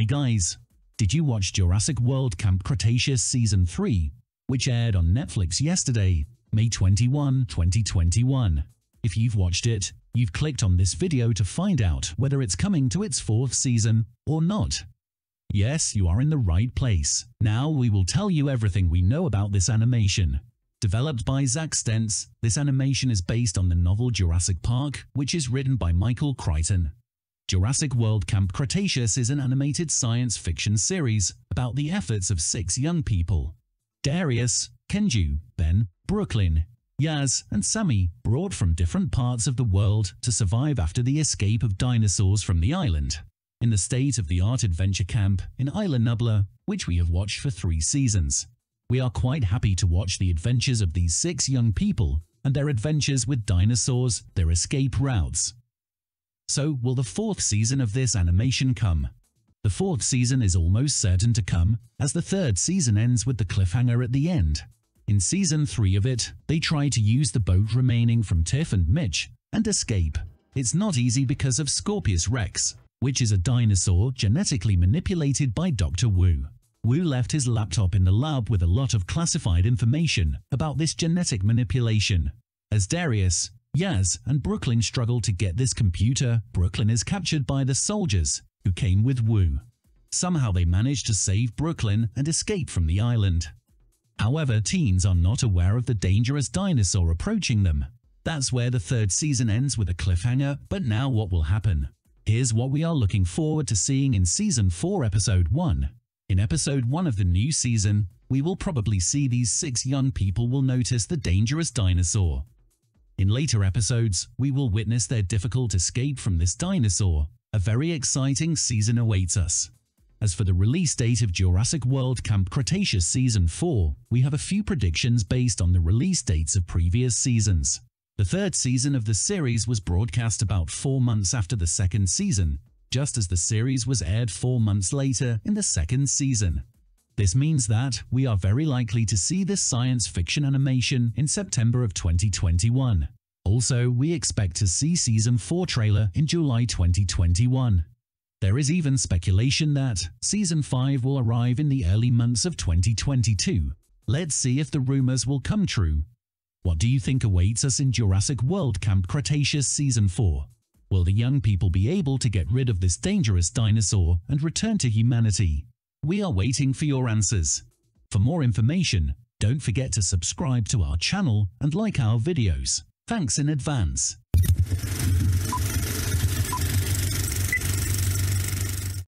Hi guys! Did you watch Jurassic World Camp Cretaceous Season 3, which aired on Netflix yesterday, May 21, 2021? If you've watched it, you've clicked on this video to find out whether it's coming to its fourth season or not. Yes, you are in the right place. Now we will tell you everything we know about this animation. Developed by Zack Stentz, this animation is based on the novel Jurassic Park, which is written by Michael Crichton Jurassic World Camp Cretaceous is an animated science fiction series about the efforts of six young people. Darius, Kenju, Ben, Brooklyn, Yaz, and Sammy brought from different parts of the world to survive after the escape of dinosaurs from the island. In the state-of-the-art adventure camp in Isla Nublar, which we have watched for three seasons. We are quite happy to watch the adventures of these six young people and their adventures with dinosaurs, their escape routes, so will the fourth season of this animation come? The fourth season is almost certain to come, as the third season ends with the cliffhanger at the end. In season 3 of it, they try to use the boat remaining from Tiff and Mitch and escape. It's not easy because of Scorpius Rex, which is a dinosaur genetically manipulated by Dr. Wu. Wu left his laptop in the lab with a lot of classified information about this genetic manipulation. As Darius, Yaz and Brooklyn struggle to get this computer. Brooklyn is captured by the soldiers, who came with Wu. Somehow they manage to save Brooklyn and escape from the island. However, teens are not aware of the dangerous dinosaur approaching them. That's where the third season ends with a cliffhanger, but now what will happen? Here's what we are looking forward to seeing in Season 4 Episode 1. In Episode 1 of the new season, we will probably see these six young people will notice the dangerous dinosaur, in later episodes, we will witness their difficult escape from this dinosaur. A very exciting season awaits us. As for the release date of Jurassic World Camp Cretaceous Season 4, we have a few predictions based on the release dates of previous seasons. The third season of the series was broadcast about four months after the second season, just as the series was aired four months later in the second season. This means that we are very likely to see this science fiction animation in September of 2021. Also, we expect to see Season 4 trailer in July 2021. There is even speculation that Season 5 will arrive in the early months of 2022. Let's see if the rumors will come true. What do you think awaits us in Jurassic World Camp Cretaceous Season 4? Will the young people be able to get rid of this dangerous dinosaur and return to humanity? We are waiting for your answers. For more information, don't forget to subscribe to our channel and like our videos. Thanks in advance.